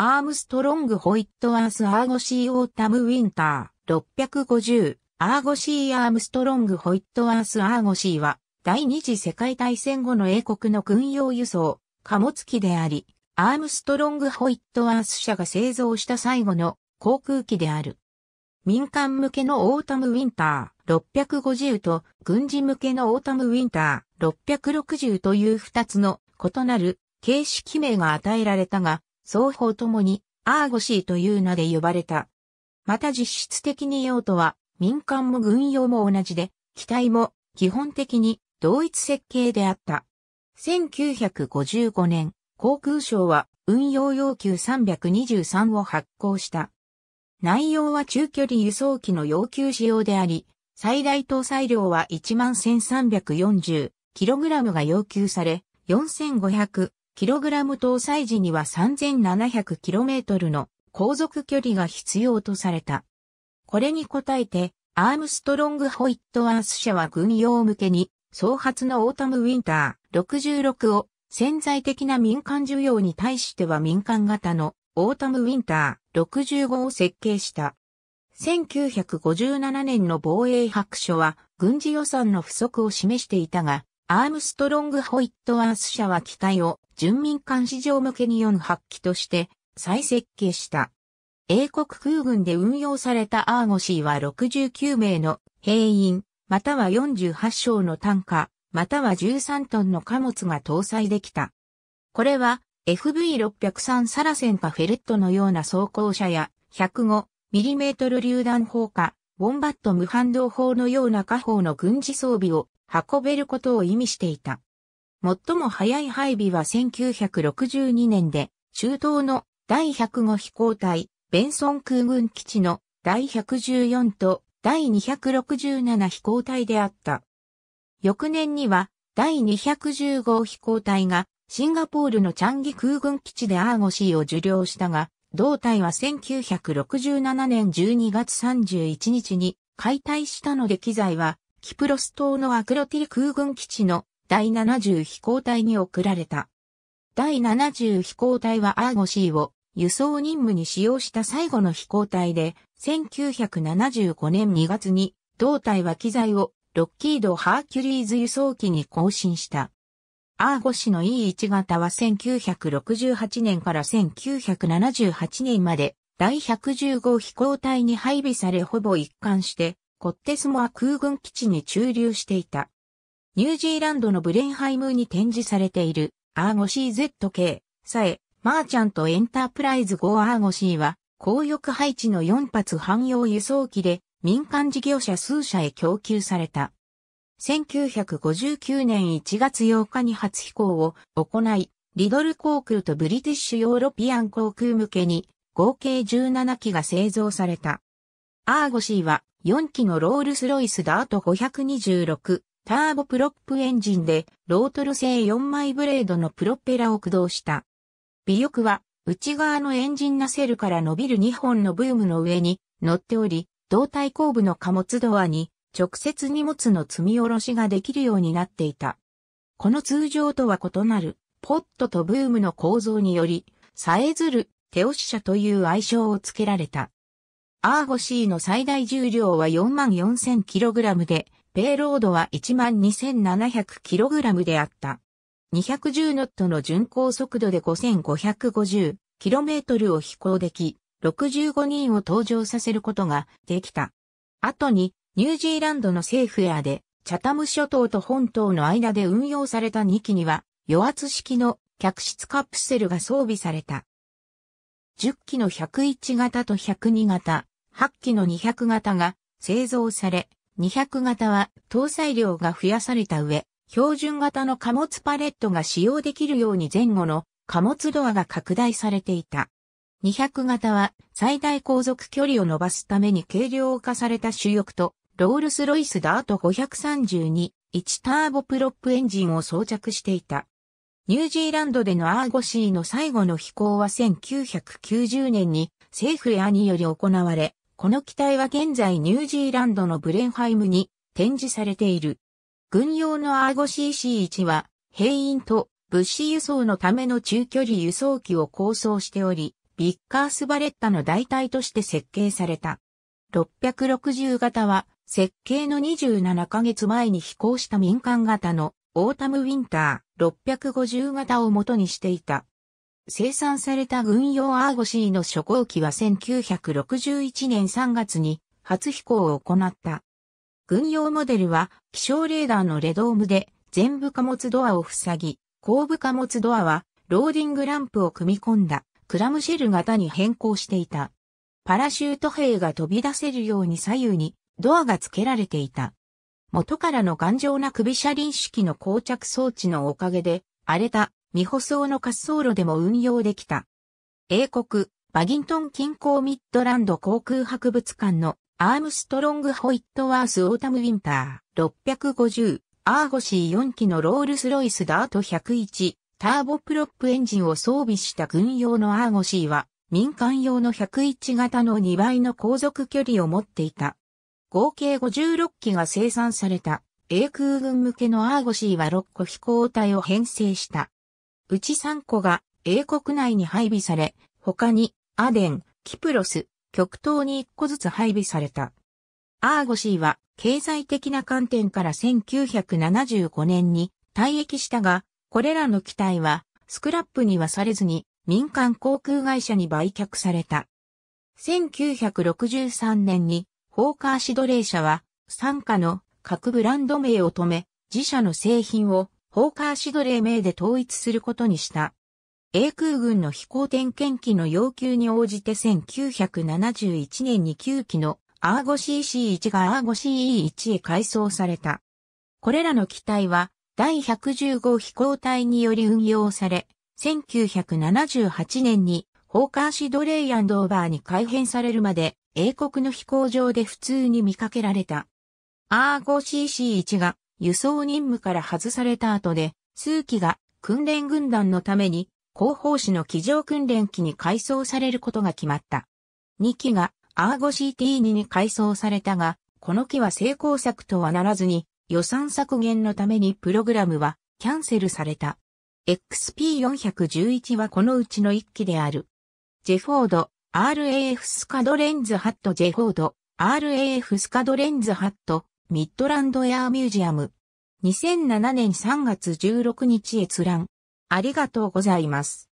アームストロング・ホイットワース・アーゴシー・オータム・ウィンター、650、アーゴシー・アームストロング・ホイットワース・アーゴシーは、第二次世界大戦後の英国の軍用輸送、貨物機であり、アームストロング・ホイットワース社が製造した最後の航空機である。民間向けのオータム・ウィンター、650と、軍事向けのオータム・ウィンター、660という二つの異なる形式名が与えられたが、双方ともにアーゴシーという名で呼ばれた。また実質的に用途は民間も軍用も同じで、機体も基本的に同一設計であった。1955年、航空省は運用要求323を発行した。内容は中距離輸送機の要求仕様であり、最大搭載量は 11,340kg が要求され、4500キログラム搭載時には 3700km の航続距離が必要とされた。これに応えて、アームストロング・ホイット・アース社は軍用向けに、総発のオータム・ウィンター66を潜在的な民間需要に対しては民間型のオータム・ウィンター65を設計した。1957年の防衛白書は軍事予算の不足を示していたが、アームストロング・ホイット・アース社は機体を人民間市場向けに4発機として再設計した。英国空軍で運用されたアーゴシーは69名の兵員、または48章の単価、または13トンの貨物が搭載できた。これは FV603 サラセンカフェルットのような装甲車や 105mm 榴弾砲か、ボンバット無反動砲のような火砲の軍事装備を運べることを意味していた。最も早い配備は1962年で、中東の第105飛行隊、ベンソン空軍基地の第114と第267飛行隊であった。翌年には第215飛行隊がシンガポールのチャンギ空軍基地でアーゴシーを受領したが、同隊は1967年12月31日に解体したので機材はキプロス島のアクロティ空軍基地の第70飛行隊に送られた。第70飛行隊はアーゴシーを輸送任務に使用した最後の飛行隊で、1975年2月に胴体は機材をロッキード・ハーキュリーズ輸送機に更新した。アーゴ氏の E1 型は1968年から1978年まで第115飛行隊に配備されほぼ一貫してコッテスモア空軍基地に駐留していた。ニュージーランドのブレンハイムに展示されているアー5 c z k さえ、マーチャントエンタープライズ5ゴシ c は、高翼配置の4発汎用輸送機で民間事業者数社へ供給された。1959年1月8日に初飛行を行い、リドル航空とブリティッシュヨーロピアン航空向けに合計17機が製造された。アゴシ c は4機のロールスロイスダート526、ターボプロップエンジンでロートル製4枚ブレードのプロペラを駆動した。尾翼は内側のエンジンナセルから伸びる2本のブームの上に乗っており、胴体後部の貨物ドアに直接荷物の積み下ろしができるようになっていた。この通常とは異なるポットとブームの構造により、さえずる手押し車という愛称を付けられた。アーゴ C の最大重量は 44,000kg で、ペイロードは 12,700kg であった。210ノットの巡航速度で 5,550km を飛行でき、65人を搭乗させることができた。後に、ニュージーランドの政府エアで、チャタム諸島と本島の間で運用された2機には、与圧式の客室カプセルが装備された。10機の101型と102型、8機の200型が製造され、200型は搭載量が増やされた上、標準型の貨物パレットが使用できるように前後の貨物ドアが拡大されていた。200型は最大航続距離を伸ばすために軽量化された主翼とロールスロイスダート532、1ターボプロップエンジンを装着していた。ニュージーランドでのアーゴシーの最後の飛行は1990年に政府エアにより行われ、この機体は現在ニュージーランドのブレンハイムに展示されている。軍用のアーゴ CC1 は、兵員と物資輸送のための中距離輸送機を構想しており、ビッカースバレッタの代替として設計された。660型は、設計の27ヶ月前に飛行した民間型のオータムウィンター650型を元にしていた生産された軍用アーゴシーの初号機は1961年3月に初飛行を行った。軍用モデルは気象レーダーのレドームで全部貨物ドアを塞ぎ、後部貨物ドアはローディングランプを組み込んだクラムシェル型に変更していた。パラシュート兵が飛び出せるように左右にドアが付けられていた。元からの頑丈な首車輪式の膠着装置のおかげで荒れた未舗装の滑走路でも運用できた。英国、バギントン近郊ミッドランド航空博物館のアームストロング・ホイットワース・オータム・ウィンター650、アーゴシー4機のロールス・ロイス・ダート101、ターボプロップエンジンを装備した軍用のアーゴシーは、民間用の101型の2倍の航続距離を持っていた。合計56機が生産された、英空軍向けのアーゴシーは6個飛行体を編成した。うち3個が英国内に配備され、他にアデン、キプロス、極東に1個ずつ配備された。アーゴシーは経済的な観点から1975年に退役したが、これらの機体はスクラップにはされずに民間航空会社に売却された。1963年にホーカーシドレー社は傘下の各ブランド名を止め自社の製品をホーカーシドレー名で統一することにした。英空軍の飛行点検機の要求に応じて1971年に9機のアーゴ CC1 がアーゴ CE1 へ改装された。これらの機体は第115飛行隊により運用され、1978年にホーカーシドレイオーバーに改変されるまで英国の飛行場で普通に見かけられた。アーゴ CC1 が輸送任務から外された後で、数機が訓練軍団のために広報誌の機上訓練機に改装されることが決まった。2機がアーゴ CT2 に改装されたが、この機は成功策とはならずに、予算削減のためにプログラムはキャンセルされた。XP411 はこのうちの1機である。ジェフォード、RAF スカドレンズハットジェフォード、RAF スカドレンズハット、ミッドランドエアミュージアム。2007年3月16日閲覧。ありがとうございます。